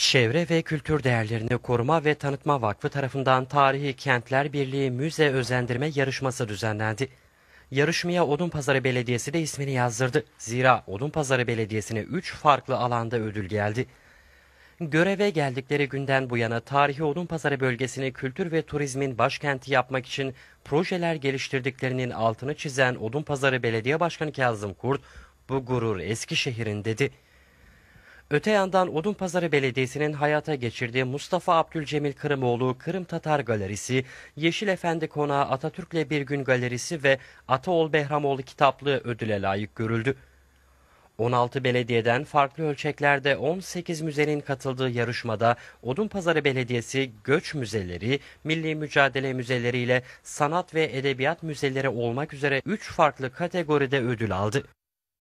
Çevre ve Kültür Değerlerini Koruma ve Tanıtma Vakfı tarafından Tarihi Kentler Birliği Müze Özendirme Yarışması düzenlendi. Yarışmaya Odunpazarı Belediyesi de ismini yazdırdı. Zira Odunpazarı Belediyesi'ne 3 farklı alanda ödül geldi. Göreve geldikleri günden bu yana tarihi Odunpazarı bölgesini kültür ve turizmin başkenti yapmak için projeler geliştirdiklerinin altını çizen Odunpazarı Belediye Başkanı Kazım Kurt, bu gurur Eskişehir'in dedi. Öte yandan Odunpazarı Belediyesi'nin hayata geçirdiği Mustafa Abdülcemil Kırımoğlu Kırım Tatar Galerisi, Yeşil Efendi Konağı Atatürk'le Bir Gün Galerisi ve Ataol Behramoğlu kitaplığı ödüle layık görüldü. 16 belediyeden farklı ölçeklerde 18 müzenin katıldığı yarışmada Odunpazarı Belediyesi göç müzeleri, milli mücadele Müzeleri ile sanat ve edebiyat müzeleri olmak üzere 3 farklı kategoride ödül aldı.